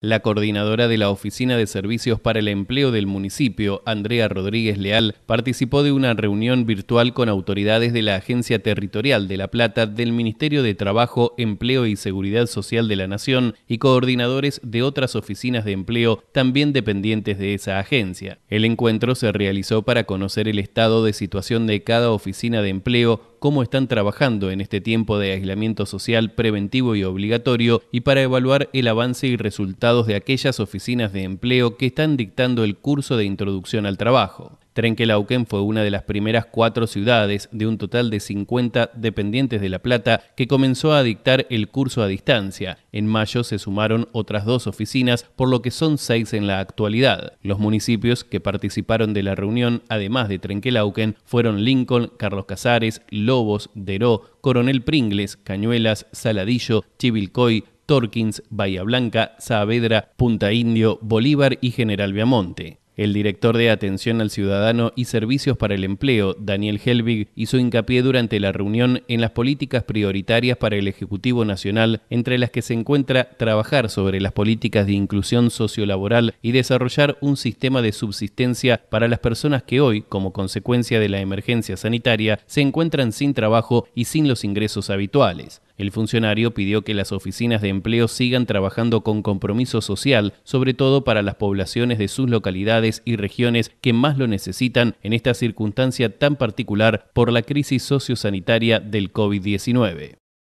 La coordinadora de la Oficina de Servicios para el Empleo del municipio, Andrea Rodríguez Leal, participó de una reunión virtual con autoridades de la Agencia Territorial de La Plata del Ministerio de Trabajo, Empleo y Seguridad Social de la Nación y coordinadores de otras oficinas de empleo también dependientes de esa agencia. El encuentro se realizó para conocer el estado de situación de cada oficina de empleo, cómo están trabajando en este tiempo de aislamiento social preventivo y obligatorio y para evaluar el avance y resultados de aquellas oficinas de empleo que están dictando el curso de introducción al trabajo. Trenquelauquen fue una de las primeras cuatro ciudades de un total de 50 dependientes de La Plata que comenzó a dictar el curso a distancia. En mayo se sumaron otras dos oficinas, por lo que son seis en la actualidad. Los municipios que participaron de la reunión, además de Trenquelauquen, fueron Lincoln, Carlos Casares, Lobos, Deró, Coronel Pringles, Cañuelas, Saladillo, Chivilcoy, Torkins, Bahía Blanca, Saavedra, Punta Indio, Bolívar y General Viamonte. El director de Atención al Ciudadano y Servicios para el Empleo, Daniel Helvig, hizo hincapié durante la reunión en las políticas prioritarias para el Ejecutivo Nacional, entre las que se encuentra trabajar sobre las políticas de inclusión sociolaboral y desarrollar un sistema de subsistencia para las personas que hoy, como consecuencia de la emergencia sanitaria, se encuentran sin trabajo y sin los ingresos habituales. El funcionario pidió que las oficinas de empleo sigan trabajando con compromiso social, sobre todo para las poblaciones de sus localidades y regiones que más lo necesitan en esta circunstancia tan particular por la crisis sociosanitaria del COVID-19.